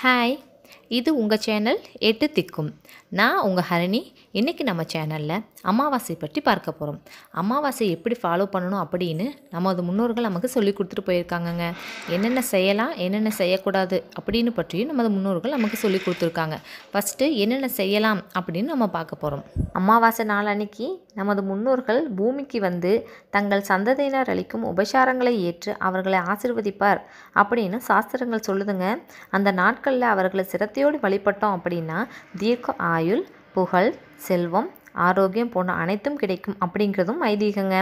hi இது உங்கள் channel எட்டு திக்கும் நான் உங்கள் ஹரணி இன்றைக்கி நம்ம சேனலில் அமாவாசை பற்றி பார்க்க போகிறோம் அமாவாசை எப்படி ஃபாலோ பண்ணணும் அப்படின்னு நமது முன்னோர்கள் நமக்கு சொல்லி கொடுத்துட்டு போயிருக்காங்கங்க என்னென்ன செய்யலாம் என்னென்ன செய்யக்கூடாது அப்படின்னு பற்றியும் நமது முன்னோர்கள் நமக்கு சொல்லி கொடுத்துருக்காங்க ஃபஸ்ட்டு என்னென்ன செய்யலாம் அப்படின்னு நம்ம பார்க்க போகிறோம் அமாவாசை நாள் அன்னைக்கு நமது முன்னோர்கள் பூமிக்கு வந்து தங்கள் சந்ததியினர் அளிக்கும் உபசாரங்களை ஏற்று அவர்களை ஆசிர்வதிப்பார் அப்படின்னு சாஸ்திரங்கள் சொல்லுதுங்க அந்த நாட்களில் அவர்களை சிரத்தையோடு வழிபட்டோம் அப்படின்னா தீர்க்க ஆயுள் புகழ் செல்வம் ஆரோக்கியம் போன்ற அனைத்தும் கிடைக்கும் அப்படிங்கிறதும் ஐதீகங்க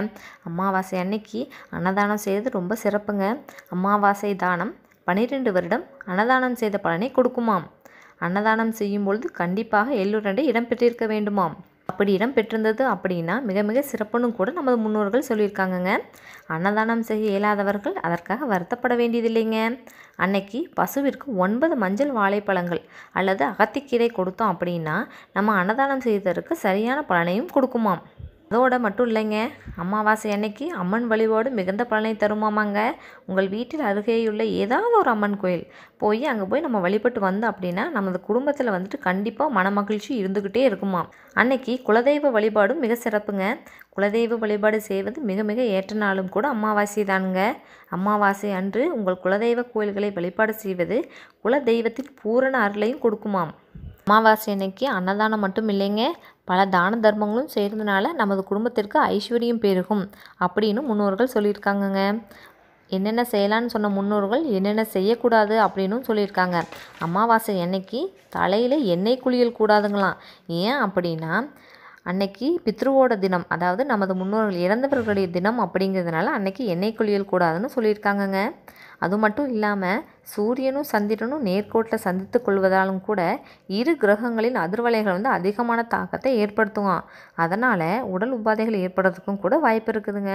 அமாவாசை அன்னைக்கு அன்னதானம் செய்வது ரொம்ப சிறப்புங்க அமாவாசை தானம் பன்னிரெண்டு வருடம் அன்னதானம் செய்த பலனை கொடுக்குமாம் அன்னதானம் செய்யும் பொழுது கண்டிப்பாக எள்ளுரண்டை இடம்பெற்றிருக்க வேண்டுமாம் அப்படி இடம் பெற்றிருந்தது அப்படின்னா மிக மிக சிறப்புன்னு கூட நமது முன்னோர்கள் சொல்லியிருக்காங்கங்க அன்னதானம் செய்ய இயலாதவர்கள் அதற்காக வருத்தப்பட வேண்டியதில்லைங்க அன்னைக்கு பசுவிற்கு ஒன்பது மஞ்சள் வாழைப்பழங்கள் அல்லது அகத்திக்கீரை கொடுத்தோம் அப்படின்னா நம்ம அன்னதானம் செய்ததற்கு சரியான பலனையும் கொடுக்குமாம் அதோட மட்டும் இல்லைங்க அமாவாசை அன்னைக்கு அம்மன் வழிபாடு மிகுந்த பலனை தருமாமாங்க உங்கள் வீட்டில் அருகேயுள்ள ஏதாவது ஒரு அம்மன் கோயில் போய் அங்கே போய் நம்ம வழிபட்டு வந்தோம் அப்படின்னா நமது குடும்பத்தில் வந்துட்டு கண்டிப்பாக மனமகிழ்ச்சி இருந்துக்கிட்டே இருக்குமா அன்னைக்கு குலதெய்வ வழிபாடும் மிக சிறப்புங்க குலதெய்வ வழிபாடு செய்வது மிக மிக ஏற்ற நாளும் கூட அமாவாசை தானுங்க அமாவாசை அன்று உங்கள் குலதெய்வ கோயில்களை வழிபாடு செய்வது குலதெய்வத்தின் பூரண அருளையும் கொடுக்குமாம் அமாவாசை அன்னைக்கு அன்னதானம் மட்டும் இல்லைங்க பல தான தர்மங்களும் செய்கிறதுனால நமது குடும்பத்திற்கு ஐஸ்வர்யம் பெருகும் அப்படின்னு முன்னோர்கள் சொல்லியிருக்காங்கங்க என்னென்ன செய்யலான்னு சொன்ன முன்னோர்கள் என்னென்ன செய்யக்கூடாது அப்படின்னு சொல்லியிருக்காங்க அமாவாசை அன்னைக்கு தலையில் எண்ணெய் குளியல் கூடாதுங்களாம் ஏன் அப்படின்னா அன்னைக்கு பித்ருவோட தினம் அதாவது நமது முன்னோர்கள் இறந்தவர்களுடைய தினம் அப்படிங்கிறதுனால அன்னைக்கு எண்ணெய் குளியல் கூடாதுன்னு சொல்லியிருக்காங்கங்க அது மட்டும் இல்லாமல் சூரியனும் சந்திரனும் நேர்கோட்டில் சந்தித்து கொள்வதாலும் கூட இரு கிரகங்களின் அதிர்வலைகள் வந்து அதிகமான தாக்கத்தை ஏற்படுத்துவான் அதனால் உடல் உபாதைகள் ஏற்படுறதுக்கும் கூட வாய்ப்பு இருக்குதுங்க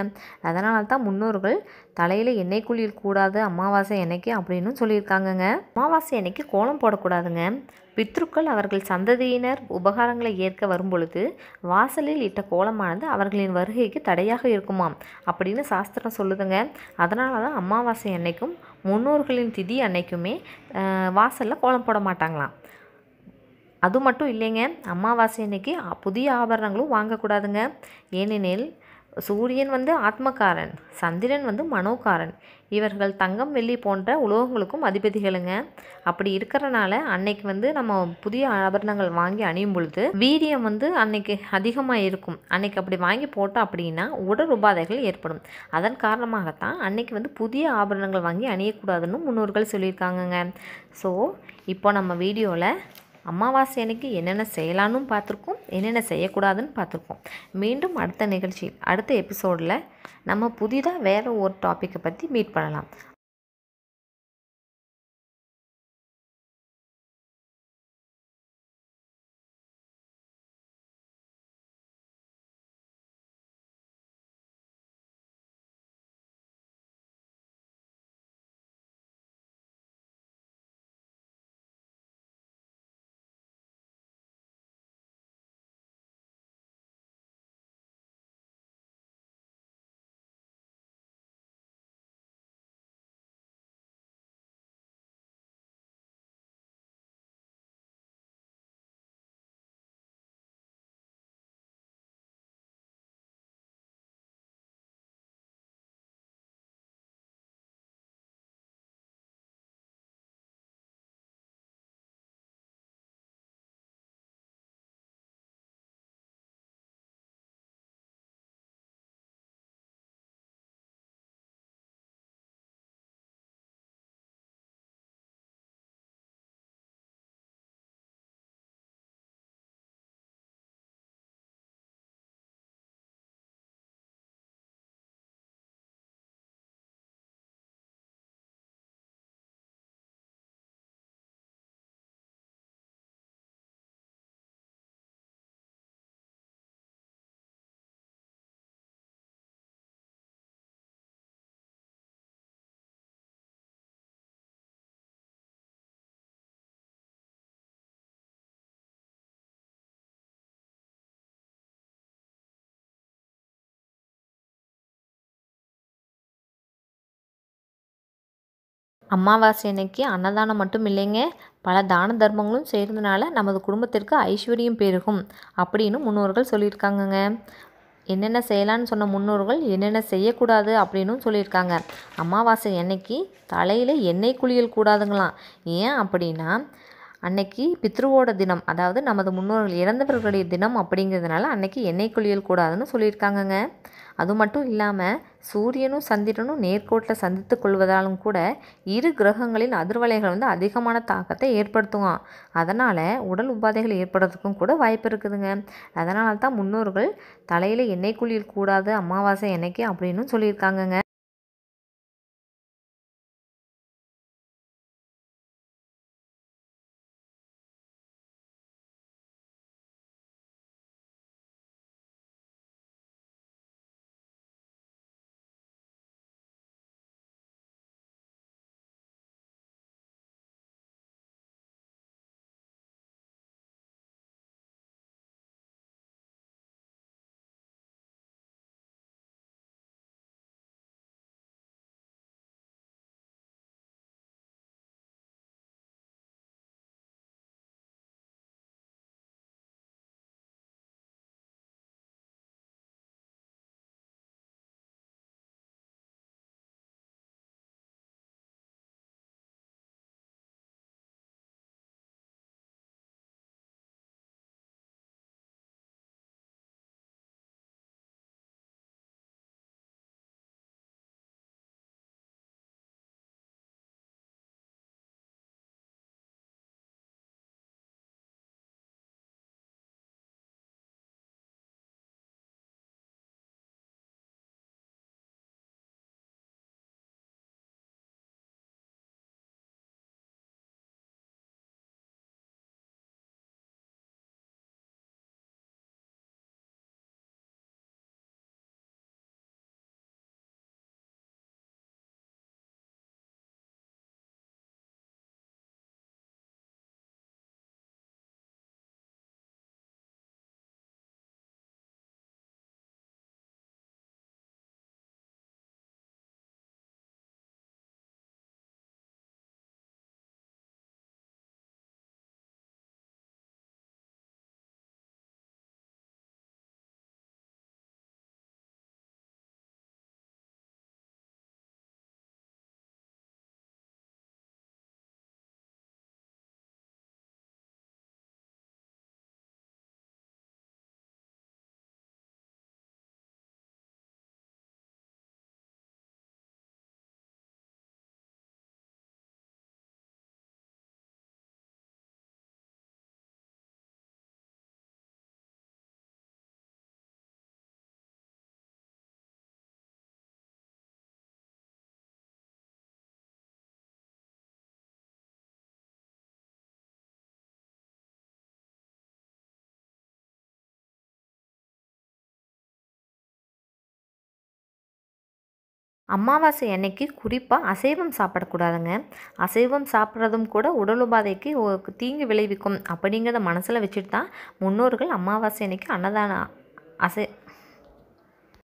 அதனால தான் முன்னோர்கள் தலையில் எண்ணெய் குளியல் கூடாது அமாவாசை அன்னைக்கு அப்படின்னு சொல்லியிருக்காங்கங்க அமாவாசை எண்ணெய்க்கு கோலம் போடக்கூடாதுங்க பித்ருக்கள் அவர்கள் சந்ததியினர் உபகாரங்களை ஏற்க வரும்பொழுது வாசலில் இட்ட கோலமானது அவர்களின் வருகைக்கு தடையாக இருக்குமாம் அப்படின்னு சாஸ்திரம் சொல்லுதுங்க அதனால தான் அமாவாசை அன்னைக்கும் முன்னோர்களின் திதி அன்னைக்குமே வாசலில் கோலம் போட மாட்டாங்களாம் அது மட்டும் இல்லைங்க அமாவாசை அன்னைக்கு புதிய ஆபரணங்களும் வாங்கக்கூடாதுங்க ஏனெனில் சூரியன் வந்து ஆத்மக்காரன் சந்திரன் வந்து மனோக்காரன் இவர்கள் தங்கம் வெள்ளி போன்ற உலோகங்களுக்கும் அதிபதிகளுங்க அப்படி இருக்கிறனால அன்னைக்கு வந்து நம்ம புதிய ஆபரணங்கள் வாங்கி அணியும் பொழுது வீரியம் வந்து அன்னைக்கு அதிகமாக இருக்கும் அன்னைக்கு அப்படி வாங்கி போட்டோம் அப்படின்னா உடல் உபாதைகள் ஏற்படும் அதன் காரணமாகத்தான் அன்னைக்கு வந்து புதிய ஆபரணங்கள் வாங்கி அணியக்கூடாதுன்னு முன்னோர்கள் சொல்லியிருக்காங்கங்க ஸோ இப்போ நம்ம வீடியோவில் அமாவாசை அன்னைக்கு என்னென்ன செய்யலான்னு பார்த்துருக்கோம் என்னென்ன செய்யக்கூடாதுன்னு பார்த்துருக்கோம் மீண்டும் அடுத்த நிகழ்ச்சி அடுத்த எபிசோடில் நம்ம புதிதாக வேறு ஒரு டாப்பிக்கை பற்றி மீட் பண்ணலாம் அமாவாசை அன்னைக்கு அன்னதானம் மட்டும் இல்லைங்க பல தான தர்மங்களும் செய்கிறதுனால நமது குடும்பத்திற்கு ஐஸ்வர்யம் பெருகும் அப்படின்னு முன்னோர்கள் சொல்லியிருக்காங்கங்க என்னென்ன செய்யலான்னு சொன்ன முன்னோர்கள் என்னென்ன செய்யக்கூடாது அப்படின்னும் சொல்லியிருக்காங்க அமாவாசை அன்னைக்கு தலையில் எண்ணெய் குளியல் கூடாதுங்களாம் ஏன் அப்படின்னா அன்னைக்கு பித்ருவோட தினம் அதாவது நமது முன்னோர்கள் இறந்தவர்களுடைய தினம் அப்படிங்கிறதுனால அன்னைக்கு எண்ணெய் குளியல் கூடாதுன்னு சொல்லியிருக்காங்கங்க அது மட்டும் இல்லாமல் சூரியனும் சந்திரனும் நேர்கோட்டில் சந்தித்து கொள்வதாலும் கூட இரு கிரகங்களின் அதிர்வலைகள் வந்து அதிகமான தாக்கத்தை ஏற்படுத்துவான் அதனால் உடல் உபாதைகள் ஏற்படுறதுக்கும் கூட வாய்ப்பு இருக்குதுங்க அதனால தான் முன்னோர்கள் தலையில் எண்ணெய் குளியல் கூடாது அமாவாசை எண்ணெய்க்கு அப்படின்னு சொல்லியிருக்காங்கங்க அமாவாசை அன்னைக்கு குறிப்பாக அசைவம் சாப்பிடக்கூடாதுங்க அசைவம் சாப்பிட்றதும் கூட உடல் உபாதைக்கு தீங்கு விளைவிக்கும் அப்படிங்கிறத மனசில் வச்சுட்டு தான் முன்னோர்கள் அமாவாசை அன்னைக்கு அன்னதானம் அசை